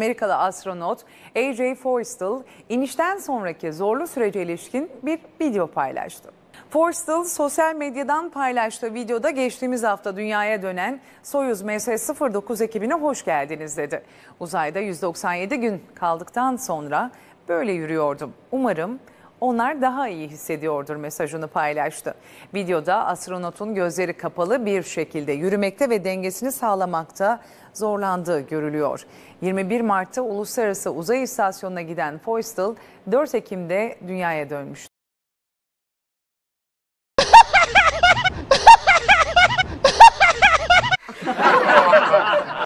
Amerikalı astronot A.J. Forrestal inişten sonraki zorlu sürece ilişkin bir video paylaştı. Forrestal sosyal medyadan paylaştığı videoda geçtiğimiz hafta dünyaya dönen Soyuz MS-09 ekibine hoş geldiniz dedi. Uzayda 197 gün kaldıktan sonra böyle yürüyordum. Umarım onlar daha iyi hissediyordur mesajını paylaştı. Videoda astronotun gözleri kapalı bir şekilde yürümekte ve dengesini sağlamakta zorlandığı görülüyor. 21 Mart'ta Uluslararası Uzay İstasyonu'na giden Postal 4 Ekim'de dünyaya dönmüştü.